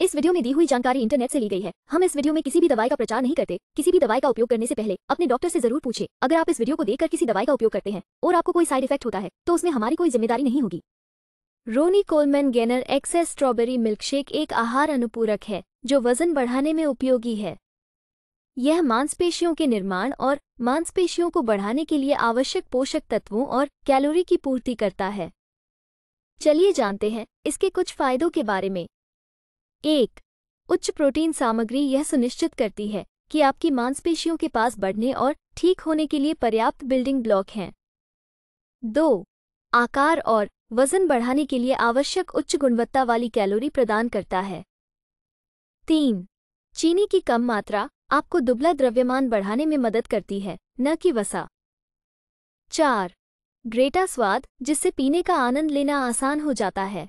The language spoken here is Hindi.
इस वीडियो में दी हुई जानकारी इंटरनेट से ली गई है हम इस वीडियो में किसी भी दवाई का प्रचार नहीं करते किसी भी दवाई का उपयोग करने से पहले अपने डॉक्टर से जरूर पूछे अगर आप इस वीडियो को देखकर किसी दवाई का उपयोग करते हैं और आपको कोई साइड इफेक्ट होता है तो उसमें हमारी कोई जिम्मेदारी नहीं होगी Ronnie Coleman gainer XS strawberry milkshake एक आहार अनुपूरक है जो वजन बढ़ाने में उपयोगी है यह मांसपेशियों के निर्माण और मांसपेशियों को बढ़ाने के लिए आवश्यक पोषक तत्वों और कैलोरी की पूर्ति करता है चलिए जानते हैं इसके कुछ फायदों के बारे में एक उच्च प्रोटीन सामग्री यह सुनिश्चित करती है कि आपकी मांसपेशियों के पास बढ़ने और ठीक होने के लिए पर्याप्त बिल्डिंग ब्लॉक हैं दो आकार और वजन बढ़ाने के लिए आवश्यक उच्च गुणवत्ता वाली कैलोरी प्रदान करता है तीन चीनी की कम मात्रा आपको दुबला द्रव्यमान बढ़ाने में मदद करती है न कि वसा चार ग्रेटा स्वाद जिससे पीने का आनंद लेना आसान हो जाता है